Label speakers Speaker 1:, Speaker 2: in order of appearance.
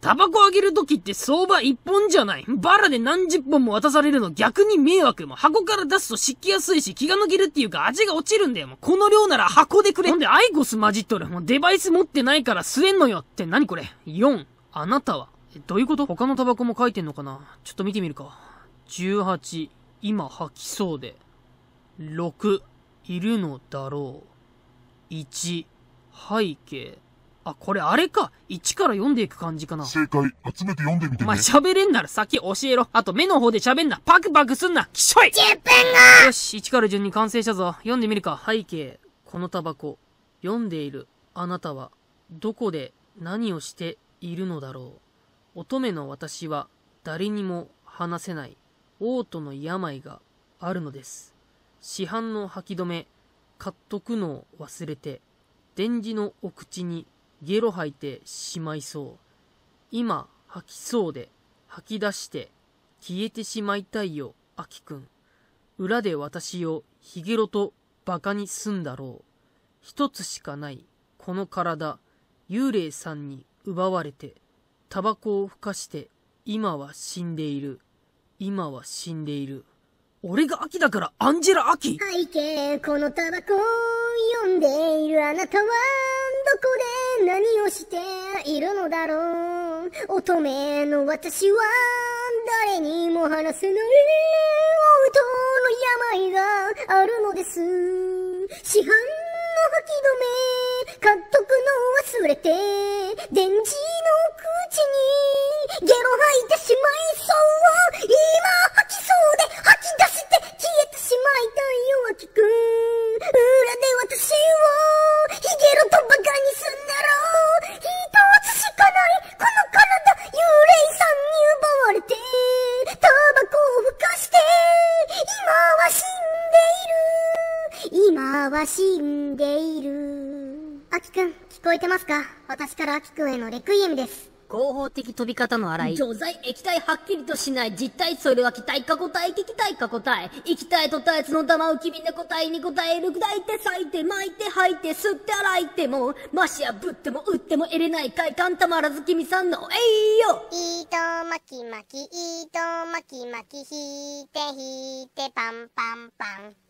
Speaker 1: タバコあげるときって相場一本じゃない。バラで何十本も渡されるの逆に迷惑。も箱から出すと湿気やすいし気が抜けるっていうか味が落ちるんだよ。もうこの量なら箱でくれ。なんでアイコス混じっとる。もうデバイス持ってないから吸えんのよって何これ。4、あなたは。どういうこと他のタバコも書いてんのかなちょっと見てみるか。18、今吐きそうで。6、いるのだろう。1、背景。あ、これあれか。1から読んでいく感じかな。正
Speaker 2: 解、集めて読
Speaker 1: んでみて、ね、お前喋れんなら先教えろ。あと目の方で喋んな。パクパクすんな。きしょい !10 分後よし、一から順に完成したぞ。読んでみるか。背景、このタバコ。読んでいる、あなたは、どこで何をしているのだろう。乙女の私は、誰にも話せない、嘔吐の病があるのです。市販の吐き止め、買っとくのを忘れて、電磁のお口にゲロ吐いてしまいそう。今、吐きそうで、吐き出して、消えてしまいたいよ、あきくん。裏で私をヒゲロと馬鹿にすんだろう。一つしかない、この体、幽霊さんに奪われて、タバコをふかして、今は死んでいる。今は死んでいる。俺が秋だから
Speaker 2: アンジェラ秋背景このタバコを読んでいるあなたはどこでしているのだろう乙女の私は誰にも話せない音の病があるのです市販の吐き止め獲得の忘れて電磁の口にゲロ吐いてしまいそう今吐きそうで吐き出して消えてしまいたいよ秋くん今は死んでいる。アキくん、聞こえてますか私からアキくんへのレクイエムです。
Speaker 3: 合法的飛び方の洗い。錠剤、液体はっきりとしない。実体、それは気体、過去体、気体、過去体。液体と体の玉を君の答えに答える。砕いて、咲いて、巻いて、吐いて、吸って、洗いても、ましやぶっても、打っても、得れない快感たまらず君
Speaker 2: さんの、えいよ糸巻き巻き、糸巻き巻き、引いて、引いて、パンパンパン。